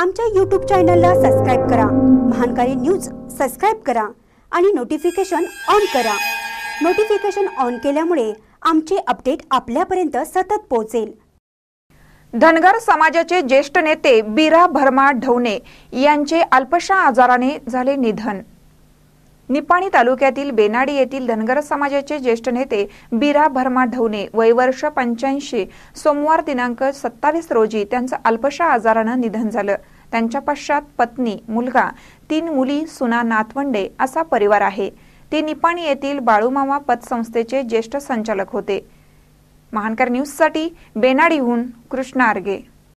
आमच्या यूट्यूब चॅनलला सबस्क्राईब करा महानकारी न्यूज सबस्क्राईब करा आणि नोटिफिकेशन ऑन करा नोटिफिकेशन ऑन केल्यामुळे आमचे अपडेट आपल्यापर्यंत सतत पोहोचेल धनगर समाजाचे ज्येष्ठ नेते बीरा भरमा ढवणे यांचे अल्पशा आजाराने झाले निधन निपाणी तालुक्यातील बेनाडी येथील धनगर समाजाचे ज्येष्ठ नेते बीरा भरमा ढवणे वयवर्ष पंच्याऐंशी सोमवार दिनांक सत्तावीस रोजी त्यांचं अल्पशा आजारानं निधन झालं त्यांच्या पश्चात पत्नी मुलगा तीन मुली सुना नातवंडे असा परिवार आहे ते निपाणी येथील बाळूमामा पतसंस्थेचे ज्येष्ठ संचालक होते महानकर न्यूजसाठी बेनाडीहून कृष्णा आर्गे